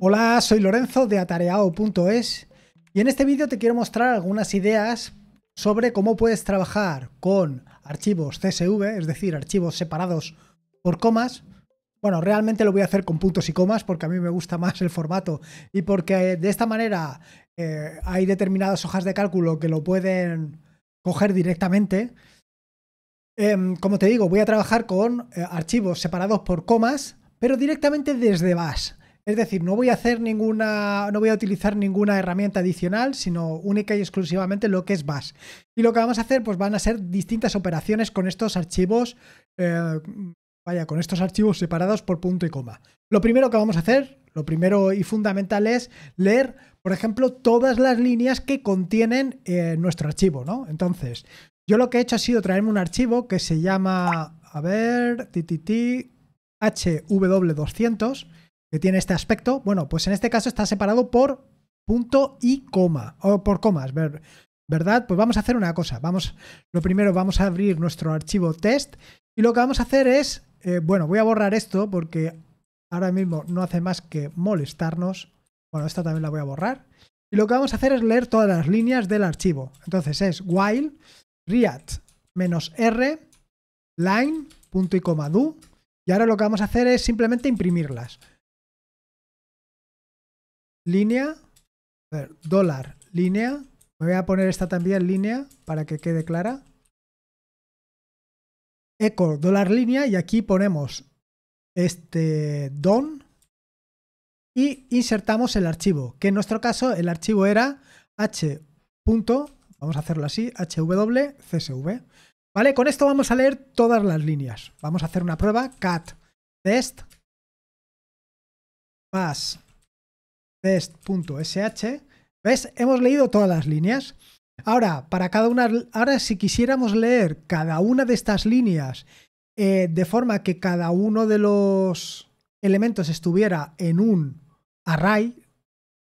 Hola, soy Lorenzo de Atareao.es y en este vídeo te quiero mostrar algunas ideas sobre cómo puedes trabajar con archivos CSV, es decir, archivos separados por comas. Bueno, realmente lo voy a hacer con puntos y comas porque a mí me gusta más el formato y porque de esta manera eh, hay determinadas hojas de cálculo que lo pueden coger directamente. Em, como te digo, voy a trabajar con eh, archivos separados por comas, pero directamente desde BAS. Es decir, no voy a hacer ninguna, no voy a utilizar ninguna herramienta adicional, sino única y exclusivamente lo que es BAS. Y lo que vamos a hacer, pues van a ser distintas operaciones con estos archivos, eh, vaya, con estos archivos separados por punto y coma. Lo primero que vamos a hacer, lo primero y fundamental es leer, por ejemplo, todas las líneas que contienen eh, nuestro archivo, ¿no? Entonces, yo lo que he hecho ha sido traerme un archivo que se llama, a ver, hw200 que tiene este aspecto, bueno, pues en este caso está separado por punto y coma, o por comas, ¿verdad? Pues vamos a hacer una cosa, vamos, lo primero vamos a abrir nuestro archivo test y lo que vamos a hacer es, eh, bueno, voy a borrar esto porque ahora mismo no hace más que molestarnos, bueno, esta también la voy a borrar, y lo que vamos a hacer es leer todas las líneas del archivo, entonces es while menos -r line punto y coma do y ahora lo que vamos a hacer es simplemente imprimirlas línea, dólar, línea. Me voy a poner esta también línea para que quede clara. Eco, dólar línea y aquí ponemos este don y insertamos el archivo, que en nuestro caso el archivo era h. vamos a hacerlo así, hwcsv. Vale, con esto vamos a leer todas las líneas. Vamos a hacer una prueba cat test más test.sh. ¿Ves? Hemos leído todas las líneas. Ahora, para cada una, ahora si quisiéramos leer cada una de estas líneas eh, de forma que cada uno de los elementos estuviera en un array,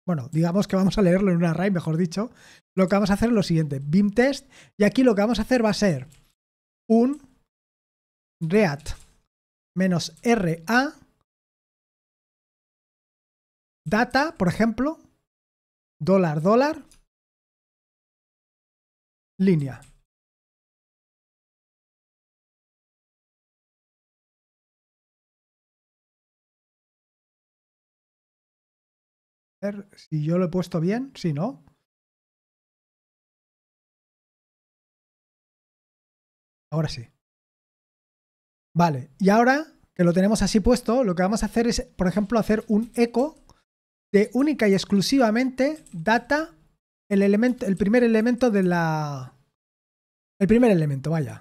bueno, digamos que vamos a leerlo en un array, mejor dicho, lo que vamos a hacer es lo siguiente, BIM test, y aquí lo que vamos a hacer va a ser un react-ra data, por ejemplo, dólar, dólar, línea. A ver si yo lo he puesto bien, si no. Ahora sí. Vale, y ahora que lo tenemos así puesto, lo que vamos a hacer es, por ejemplo, hacer un eco de única y exclusivamente data el elemento, el primer elemento de la. El primer elemento, vaya.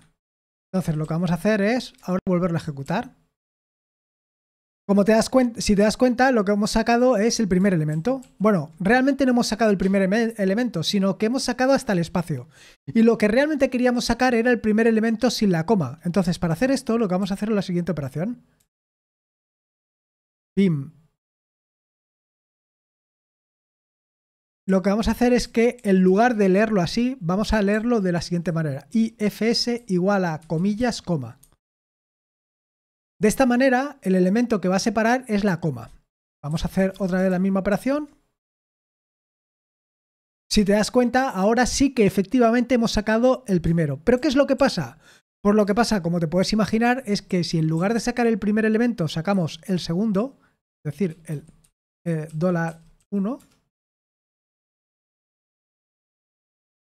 Entonces lo que vamos a hacer es ahora volverlo a ejecutar. Como te das cuenta, si te das cuenta, lo que hemos sacado es el primer elemento. Bueno, realmente no hemos sacado el primer elemento, sino que hemos sacado hasta el espacio. Y lo que realmente queríamos sacar era el primer elemento sin la coma. Entonces, para hacer esto, lo que vamos a hacer es la siguiente operación. Bim. Lo que vamos a hacer es que en lugar de leerlo así, vamos a leerlo de la siguiente manera. IFS igual a comillas, coma. De esta manera, el elemento que va a separar es la coma. Vamos a hacer otra vez la misma operación. Si te das cuenta, ahora sí que efectivamente hemos sacado el primero. Pero ¿qué es lo que pasa? Por lo que pasa, como te puedes imaginar, es que si en lugar de sacar el primer elemento sacamos el segundo, es decir, el eh, dólar 1,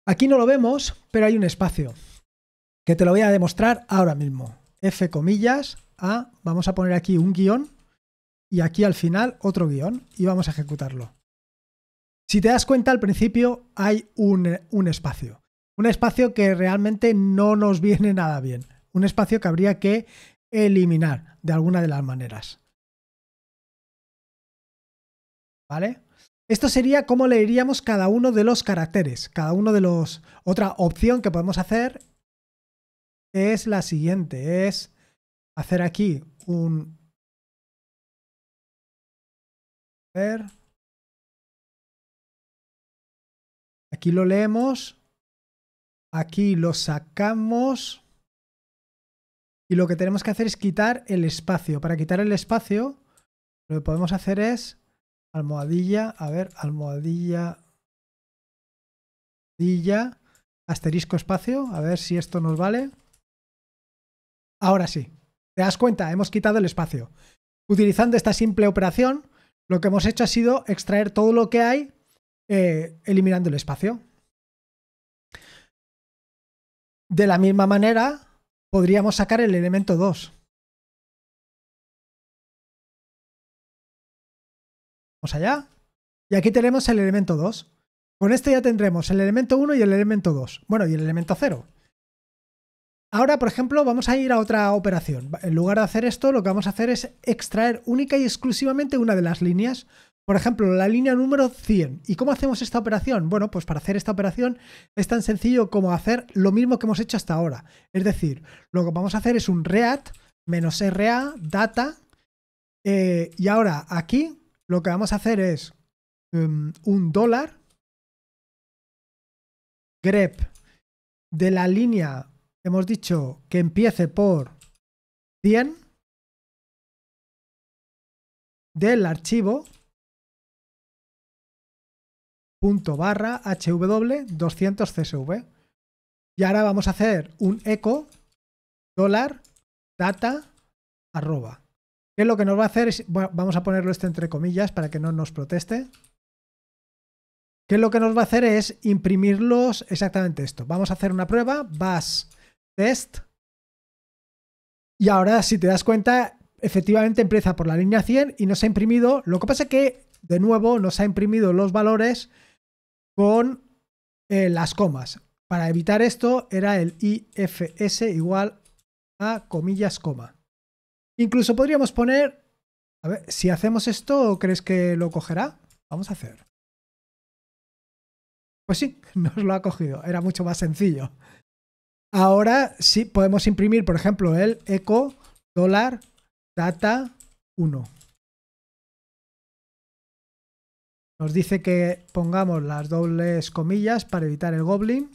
Aquí no lo vemos, pero hay un espacio que te lo voy a demostrar ahora mismo. F comillas, A, vamos a poner aquí un guión y aquí al final otro guión y vamos a ejecutarlo. Si te das cuenta, al principio hay un, espacio. Un espacio que realmente no nos viene nada bien. Un espacio que habría que eliminar de alguna de las maneras. ¿Vale? Esto sería cómo leeríamos cada uno de los caracteres, cada uno de los... Otra opción que podemos hacer es la siguiente, es hacer aquí un... ver. Aquí lo leemos, aquí lo sacamos y lo que tenemos que hacer es quitar el espacio. Para quitar el espacio, lo que podemos hacer es almohadilla, a ver, almohadilla, almohadilla, asterisco espacio, a ver si esto nos vale. Ahora sí, te das cuenta, hemos quitado el espacio. Utilizando esta simple operación, lo que hemos hecho ha sido extraer todo lo que hay eh, eliminando el espacio. De la misma manera, podríamos sacar el elemento 2. allá. Y aquí tenemos el elemento 2. Con este ya tendremos el elemento 1 y el elemento 2. Bueno, y el elemento 0. Ahora, por ejemplo, vamos a ir a otra operación. En lugar de hacer esto, lo que vamos a hacer es extraer única y exclusivamente una de las líneas. Por ejemplo, la línea número 100. ¿Y cómo hacemos esta operación? Bueno, pues para hacer esta operación es tan sencillo como hacer lo mismo que hemos hecho hasta ahora. Es decir, lo que vamos a hacer es un read menos ra data. Eh, y ahora aquí lo que vamos a hacer es em, un dólar grep de la línea, que hemos dicho que empiece por 100 del archivo barra hw 200 csv y ahora vamos a hacer un eco dólar data arroba que lo que nos va a hacer es, vamos a ponerlo este entre comillas para que no nos proteste, que lo que nos va a hacer es imprimirlos exactamente esto. Vamos a hacer una prueba, bus test, y ahora si te das cuenta, efectivamente empieza por la línea 100 y nos ha imprimido, lo que pasa es que, de nuevo, nos ha imprimido los valores con eh, las comas. Para evitar esto era el IFS igual a comillas, coma. Incluso podríamos poner, a ver, si hacemos esto, ¿crees que lo cogerá? Vamos a hacer. Pues sí, nos lo ha cogido. Era mucho más sencillo. Ahora sí podemos imprimir, por ejemplo, el eco dólar data 1. Nos dice que pongamos las dobles comillas para evitar el goblin.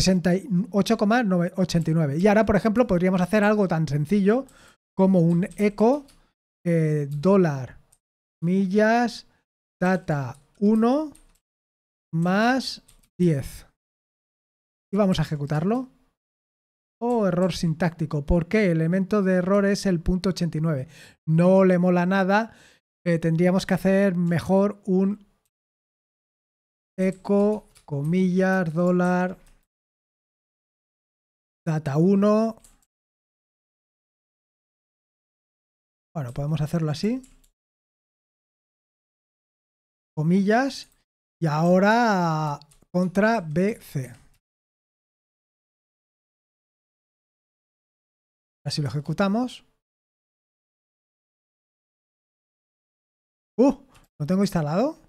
68,89. Y ahora, por ejemplo, podríamos hacer algo tan sencillo como un eco eh, dólar millas data 1 más 10. Y vamos a ejecutarlo. Oh, error sintáctico. ¿Por qué? elemento de error es el punto 89. No le mola nada. Eh, tendríamos que hacer mejor un eco comillas dólar Data 1. Bueno, podemos hacerlo así. Comillas. Y ahora contra BC. Así lo ejecutamos. ¡Uh! ¿Lo tengo instalado?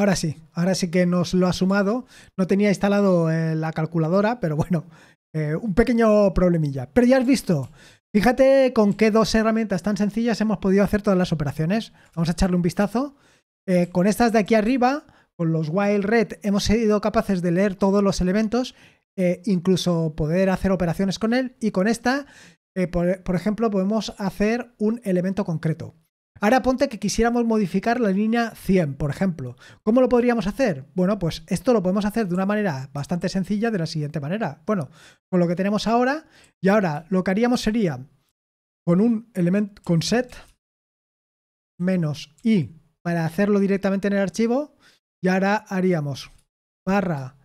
Ahora sí, ahora sí que nos lo ha sumado. No tenía instalado eh, la calculadora, pero bueno, eh, un pequeño problemilla. Pero ya has visto, fíjate con qué dos herramientas tan sencillas hemos podido hacer todas las operaciones. Vamos a echarle un vistazo. Eh, con estas de aquí arriba, con los while red, hemos sido capaces de leer todos los elementos, incluso poder hacer operaciones con él. Y con esta, por ejemplo, podemos hacer un elemento concreto. Ahora ponte que quisiéramos modificar la línea 100, por ejemplo. ¿Cómo lo podríamos hacer? Bueno, pues esto lo podemos hacer de una manera bastante sencilla de la siguiente manera. Bueno, con lo que tenemos ahora, y ahora lo que haríamos sería con un elemento con set menos i para hacerlo directamente en el archivo, y ahora haríamos barra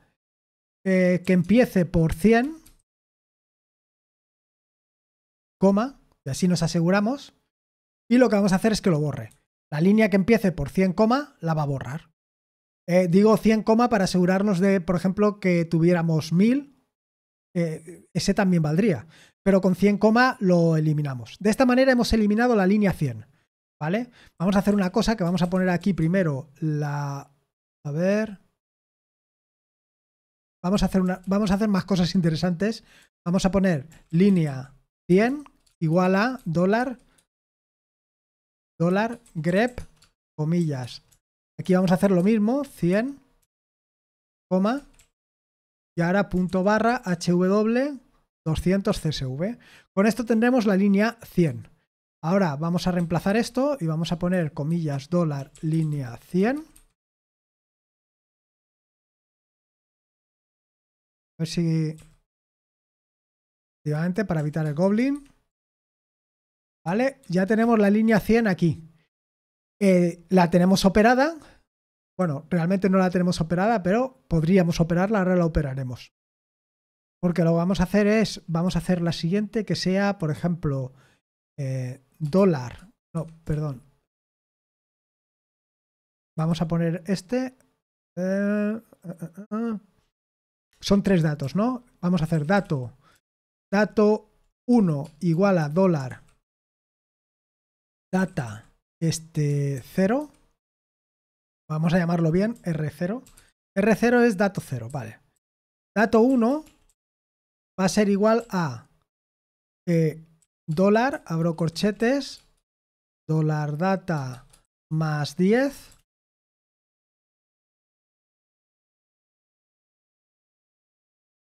eh, que empiece por 100, coma, y así nos aseguramos y lo que vamos a hacer es que lo borre. La línea que empiece por 100 la va a borrar. Eh, digo 100 coma para asegurarnos de, por ejemplo, que tuviéramos 1000. Eh, ese también valdría. Pero con 100 coma lo eliminamos. De esta manera hemos eliminado la línea 100. ¿Vale? Vamos a hacer una cosa que vamos a poner aquí primero la... A ver... Vamos a hacer, vamos a hacer más cosas interesantes. Vamos a poner línea 100 igual a dólar dólar grep, comillas. Aquí vamos a hacer lo mismo, 100, coma, y ahora punto barra HW 200 CSV. Con esto tendremos la línea 100. Ahora vamos a reemplazar esto y vamos a poner comillas dólar línea 100. A ver si... Efectivamente, para evitar el goblin. ¿Vale? Ya tenemos la línea 100 aquí. Eh, la tenemos operada. Bueno, realmente no la tenemos operada, pero podríamos operarla, ahora la operaremos. Porque lo que vamos a hacer es, vamos a hacer la siguiente que sea, por ejemplo, eh, dólar. No, perdón. Vamos a poner este. Eh, son tres datos, ¿no? Vamos a hacer dato. Dato 1 igual a dólar data este 0, vamos a llamarlo bien, R0. R0 es dato 0, vale. Dato 1 va a ser igual a eh, dólar, abro corchetes, dólar data más 10.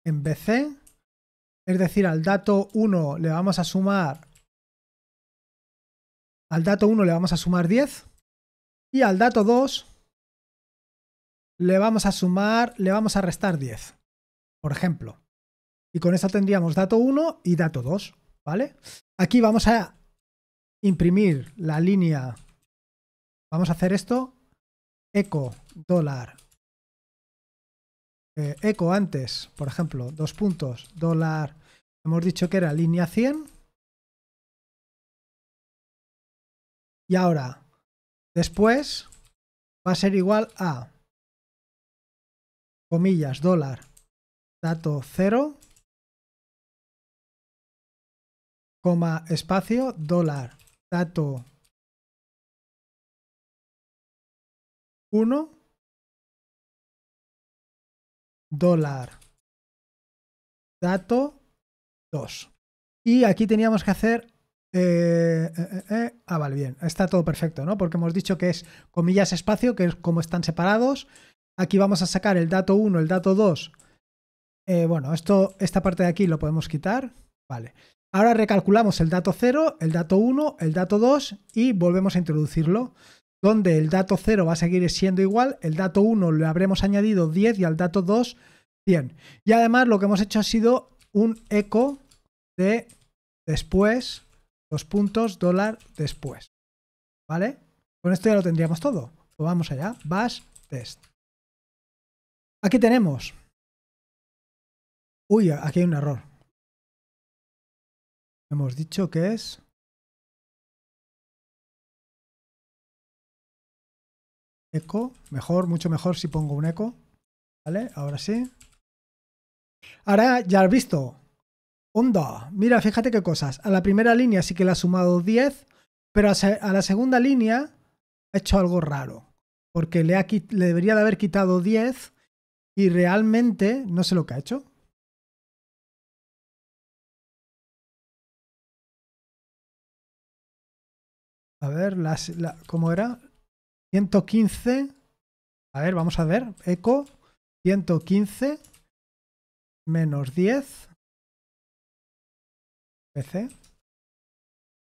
En BC, es decir, al dato 1 le vamos a sumar al dato 1 le vamos a sumar 10. Y al dato 2 le vamos a sumar, le vamos a restar 10. Por ejemplo. Y con esto tendríamos dato 1 y dato 2. ¿Vale? Aquí vamos a imprimir la línea. Vamos a hacer esto. Eco dólar. Eh, eco antes, por ejemplo, dos puntos, dólar. Hemos dicho que era línea 100 Y ahora, después va a ser igual a comillas, dólar, dato 0, coma, espacio, dólar, dato 1, dólar, dato 2. Y aquí teníamos que hacer eh, eh, eh, ah, vale, bien. Está todo perfecto, ¿no? Porque hemos dicho que es comillas espacio, que es como están separados. Aquí vamos a sacar el dato 1, el dato 2. bueno, esto, esta parte de aquí lo podemos quitar. Vale. Ahora recalculamos el dato 0, el dato 1, el dato 2 y volvemos a introducirlo. Donde el dato 0 va a seguir siendo igual, el dato 1 le habremos añadido 10 y al dato 2 100. Y además lo que hemos hecho ha sido un eco de después puntos, dólar después. ¿Vale? Con esto ya lo tendríamos todo. Pues vamos allá. Bash test. Aquí tenemos. Uy, aquí hay un error. Hemos dicho que es. Eco. Mejor, mucho mejor si pongo un eco. ¿Vale? Ahora sí. Ahora ya has visto. Onda, mira, fíjate qué cosas. A la primera línea sí que le ha sumado 10, pero a la segunda línea ha hecho algo raro. Porque le, debería de haber quitado 10 y realmente no sé lo que ha hecho. A ver, ¿cómo era? 115. A ver, vamos a ver. Eco. 115 menos 10 PC.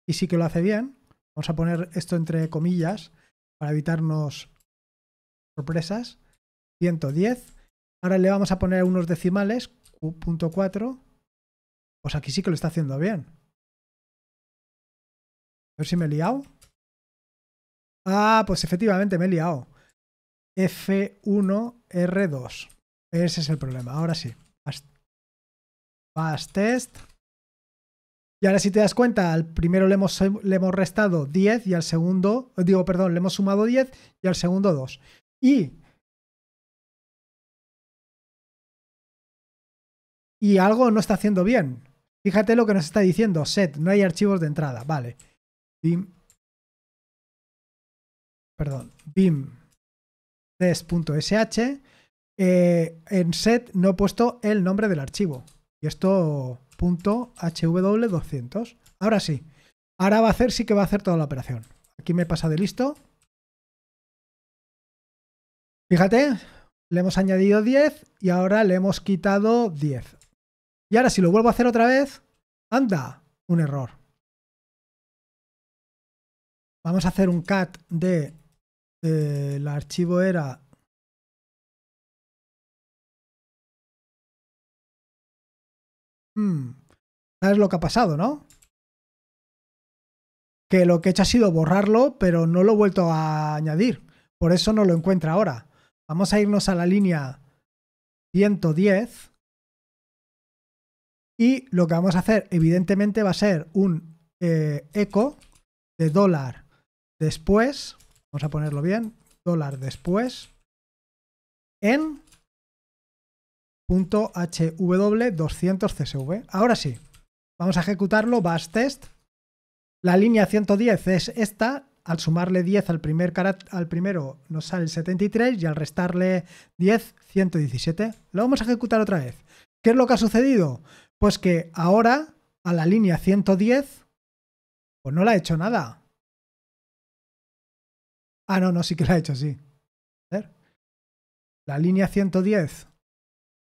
Y sí que lo hace bien. Vamos a poner esto entre comillas para evitarnos sorpresas. 110. Ahora le vamos a poner unos decimales, punto4 Pues aquí sí que lo está haciendo bien. A ver si me he liado. Ah, pues efectivamente me he liado. F1R2. Ese es el problema. Ahora sí. Fast test. Y ahora si te das cuenta, al primero le hemos, restado 10 y al segundo, digo, perdón, le hemos sumado 10 y al segundo 2. Y... Y algo no está haciendo bien. Fíjate lo que nos está diciendo. Set, no hay archivos de entrada. Vale. Bim. Perdón. Bim. Test.sh. Eh, en set no he puesto el nombre del archivo. Y esto hw200. Ahora sí. Ahora va a hacer, sí que va a hacer toda la operación. Aquí me pasa de listo. Fíjate, le hemos añadido 10 y ahora le hemos quitado 10. Y ahora si lo vuelvo a hacer otra vez, anda, un error. Vamos a hacer un cat de... el archivo era Mm. ¿Sabes lo que ha pasado, no? Que lo que he hecho ha sido borrarlo, pero no lo he vuelto a añadir. Por eso no lo encuentra ahora. Vamos a irnos a la línea 110. Y lo que vamos a hacer, evidentemente, va a ser un eh, eco de dólar después. Vamos a ponerlo bien. Dólar después. En .hw200csv. Ahora sí, vamos a ejecutarlo, bash test. La línea 110 es esta, al sumarle 10 al, primero nos sale 73 y al restarle 10, 117. Lo vamos a ejecutar otra vez. ¿Qué es lo que ha sucedido? Pues que ahora a la línea 110, pues no la ha hecho nada. Ah, no, no, sí que la ha hecho, sí. A ver. La línea 110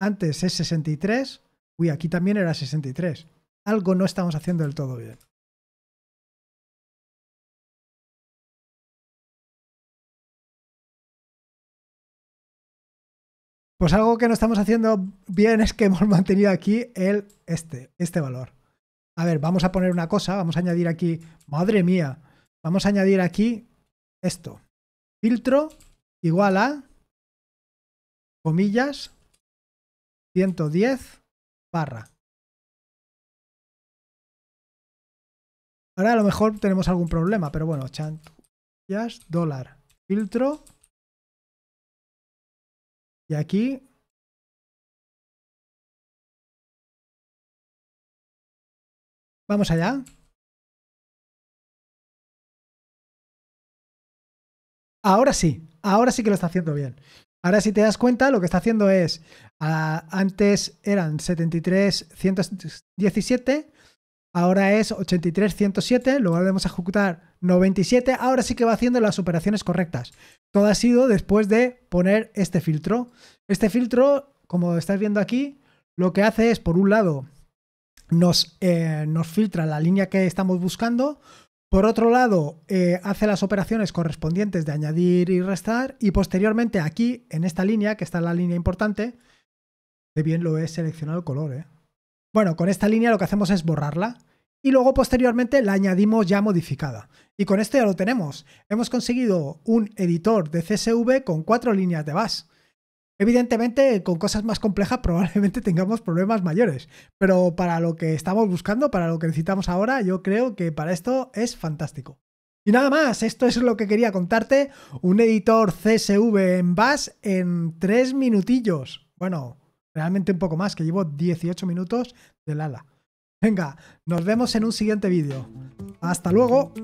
antes es 63. Uy, aquí también era 63. Algo no estamos haciendo del todo bien. Pues algo que no estamos haciendo bien es que hemos mantenido aquí el este, este valor. A ver, vamos a poner una cosa, vamos a añadir aquí, madre mía, vamos a añadir aquí esto. Filtro igual a comillas 110 barra. Ahora a lo mejor tenemos algún problema, pero bueno, chantillas, dólar, filtro. Y aquí. Vamos allá. Ahora sí, ahora sí que lo está haciendo bien. Ahora, si te das cuenta, lo que está haciendo es. Ah, antes eran 73, Ahora es 83, Luego Lo ejecutar 97. Ahora sí que va haciendo las operaciones correctas. Todo ha sido después de poner este filtro. Este filtro, como estás viendo aquí, lo que hace es, por un lado, nos, eh, nos filtra la línea que estamos buscando. Por otro lado, eh, hace las operaciones correspondientes de añadir y restar y posteriormente aquí, en esta línea, que está en la línea importante, de bien lo he seleccionado el color. Eh. Bueno, con esta línea lo que hacemos es borrarla y luego posteriormente la añadimos ya modificada. Y con esto ya lo tenemos. Hemos conseguido un editor de CSV con cuatro líneas de base. Evidentemente, con cosas más complejas probablemente tengamos problemas mayores, pero para lo que estamos buscando, para lo que necesitamos ahora, yo creo que para esto es fantástico. Y nada más, esto es lo que quería contarte, un editor CSV en Bash en 3 minutillos. Bueno, realmente un poco más, que llevo 18 minutos de ala. Venga, nos vemos en un siguiente vídeo. Hasta luego.